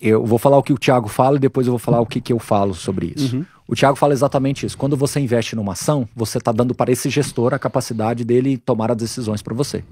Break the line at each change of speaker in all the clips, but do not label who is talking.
eu vou falar o que o Thiago fala e depois eu vou falar o que, que eu falo sobre isso. Uhum. O Thiago fala exatamente isso. Quando você investe numa ação, você está dando para esse gestor a capacidade dele tomar as decisões para você.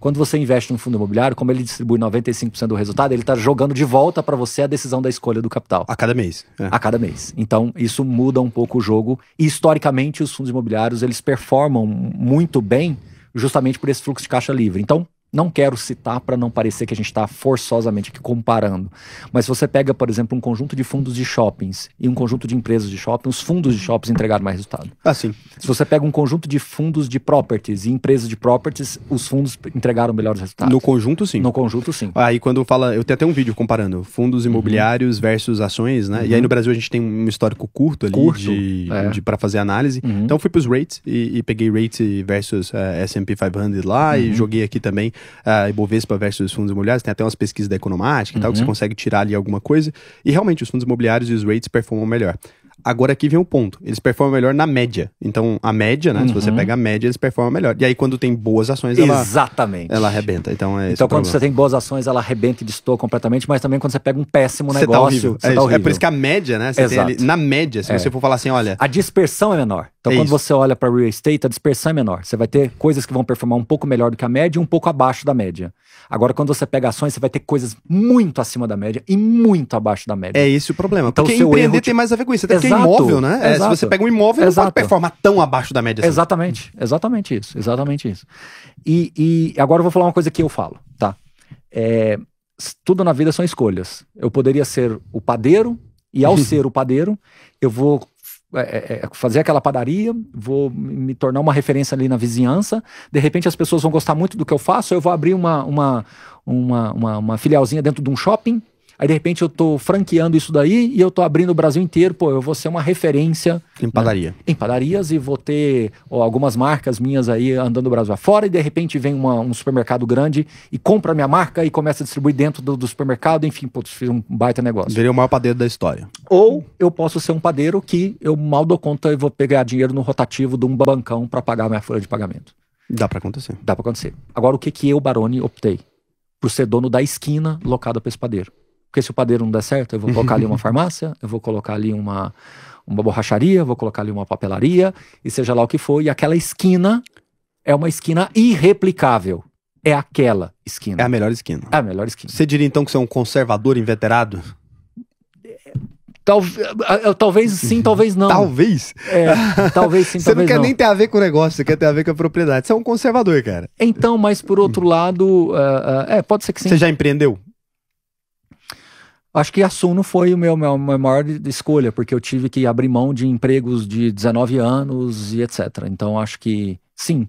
Quando você investe num fundo imobiliário, como ele distribui 95% do resultado, ele está jogando de volta para você a decisão da escolha do capital. A cada mês. É. A cada mês. Então, isso muda um pouco o jogo. E, historicamente, os fundos imobiliários, eles performam muito bem justamente por esse fluxo de caixa livre. Então, não quero citar para não parecer que a gente está forçosamente aqui comparando, mas se você pega, por exemplo, um conjunto de fundos de shoppings e um conjunto de empresas de shopping, os fundos de shoppings entregaram mais resultado. Ah, sim. Se você pega um conjunto de fundos de properties e empresas de properties, os fundos entregaram melhores resultados. No conjunto, sim. No conjunto, sim.
Aí ah, quando fala, eu tenho até um vídeo comparando fundos uhum. imobiliários uhum. versus ações, né? Uhum. E aí uhum. no Brasil a gente tem um histórico curto ali curto, de, é. de para fazer análise. Uhum. Então fui para os rates e, e, peguei rates versus uh, S&P 500 lá e uhum. joguei aqui também uh, Ibovespa versus fundos imobiliários, tem até umas pesquisas da Economática e tal, que você uhum. consegue tirar ali alguma coisa. E realmente, os fundos imobiliários e os rates performam melhor. Agora aqui vem o um ponto. Eles performam melhor na média. Então, a média, né? Uhum. Se você uhum. pega a média, eles performam melhor. E aí, quando tem boas ações, ela. Exatamente. Ela arrebenta. Então, é Então, quando você
tem boas ações, ela arrebenta e destoa completamente, mas também quando você pega um péssimo você tá negócio. Tá horrível. Você é, tá horrível. é por isso que a
média, né? Você Exato. Ali, na média, se é. você for falar assim, olha. A dispersão
é menor. Então, é quando isso. você olha para real estate, a dispersão é menor. Você vai ter coisas que vão performar um pouco melhor do que a média e um pouco abaixo da média. Agora, quando você pega ações, você vai ter coisas muito acima da média e muito abaixo da média. É esse o problema. Então, porque o seu empreender erro, tem mais a ver com isso. Até exato, porque é imóvel, né? É, se você pega um imóvel, exato. não pode performar tão abaixo da média. Assim. Exatamente. Exatamente isso. Exatamente isso. E, e, agora eu vou falar uma coisa que eu falo, tá? É, tudo na vida são escolhas. Eu poderia ser o padeiro e ao ser o padeiro, eu vou é, é, é, fazer aquela padaria, vou me tornar uma referência ali na vizinhança. De repente as pessoas vão gostar muito do que eu faço, eu vou abrir uma, uma, uma, uma, uma filialzinha dentro de um shopping Aí, de repente, eu tô franqueando isso daí e eu tô abrindo o Brasil inteiro. Pô, eu vou ser uma referência. Em padaria. Né? Em padarias e vou ter ó, algumas marcas minhas aí andando o Brasil afora. E, de repente, vem uma, um supermercado grande e compra a minha marca e começa a distribuir dentro do, do supermercado. Enfim, putz, fiz um baita negócio. Virei o maior padeiro da história. Ou eu posso ser um padeiro que eu mal dou conta e vou pegar dinheiro no rotativo de um bancão para pagar minha folha de pagamento. Dá para acontecer. Dá para acontecer. Agora, o que que eu, Baroni, optei? Por ser dono da esquina locada para esse padeiro. Porque se o padeiro não der certo, eu vou colocar ali uma farmácia, eu vou colocar ali uma, uma borracharia, vou colocar ali uma papelaria, e seja lá o que for, e aquela esquina é uma esquina irreplicável. É aquela esquina. É a melhor esquina. É a melhor esquina. Você diria então que você é um conservador inveterado? Talvez, eh, eh, talvez sim, talvez não. Talvez? É, talvez sim, Você talvez não quer não. nem
ter a ver com o negócio, você quer ter a ver com a propriedade. Você é um conservador, cara.
Então, mas por outro lado, uh, uh, é, pode ser que sim. Você já empreendeu? Acho que a Suno foi o meu, meu, minha maior escolha, porque eu tive que abrir mão de empregos de 19 anos e etc. Então acho que Sim,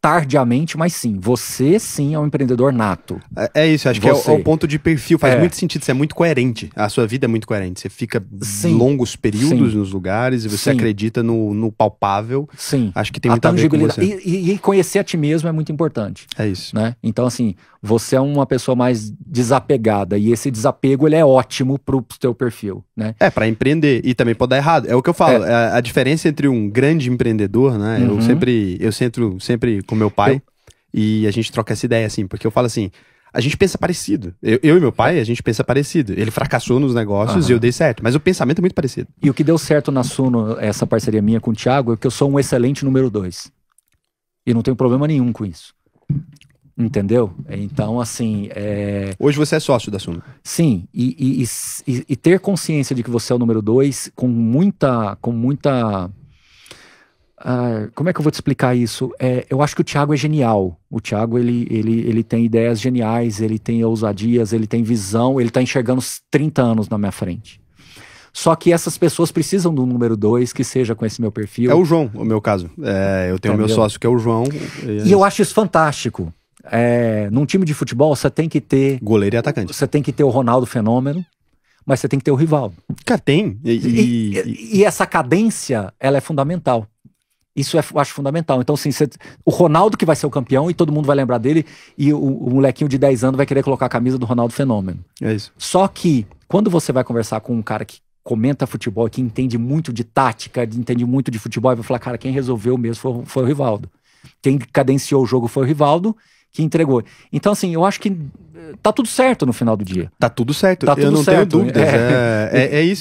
tardiamente, mas sim. Você sim é um empreendedor nato. É, é isso, acho você. que é o, é o, ponto de perfil. Faz é. muito sentido,
você é muito coerente. A sua vida é muito coerente. Você fica sim. longos períodos sim. nos lugares e você sim.
acredita no, no, palpável. Sim. Acho que tem muita a tangibilidade. E, e, e, conhecer a ti mesmo é muito importante. É isso. Né? Então, assim, você é uma pessoa mais desapegada e esse desapego ele é ótimo pro teu perfil.
Né? É, para empreender. E também pode dar errado. É o que eu falo. A, é. é, a, diferença entre um grande empreendedor, né? Uhum sempre, eu centro sempre com meu pai eu... e a gente troca essa ideia, assim, porque eu falo assim. A gente pensa parecido. Eu, eu e meu pai, a gente pensa parecido.
Ele fracassou nos negócios uhum. e eu dei certo. Mas o pensamento é muito parecido. E o que deu certo na Suno, essa parceria minha com o Thiago, é que eu sou um excelente número dois. E não tenho problema nenhum com isso. Entendeu? Então, assim. É... Hoje você é sócio da Suno. Sim, e, e, e, e, ter consciência de que você é o número dois com muita, com muita ah, como é que eu vou te explicar isso? É, eu acho que o Thiago é genial. O Thiago ele, ele, ele tem ideias geniais, ele tem ousadias, ele tem visão, ele está enxergando 30 anos na minha frente. Só que essas pessoas precisam do número dois que seja com esse meu perfil. É o João, o meu caso.
É, eu tenho o meu sócio que é o João. E, e
eu acho isso fantástico. É, num time de futebol, você tem que ter. Goleiro e atacante. Você tem que ter o Ronaldo Fenômeno, mas você tem que ter o Rivaldo. Cara, tem. E, e, e essa cadência, ela é fundamental. Isso é, eu acho fundamental. Então, assim, você, o Ronaldo que vai ser o campeão e todo mundo vai lembrar dele, e o, o, molequinho de 10 anos vai querer colocar a camisa do Ronaldo Fenômeno. É isso. Só que, quando você vai conversar com um cara que comenta futebol, que entende muito de tática, entende muito de futebol, e vai falar, cara, quem resolveu mesmo foi, foi o Rivaldo. Quem cadenciou o jogo foi o Rivaldo, que entregou. Então, assim, eu acho que eh, tá tudo certo no final do dia. Tá tudo certo, tá tudo eu não certo. tenho dúvidas. É, é, é, é isso.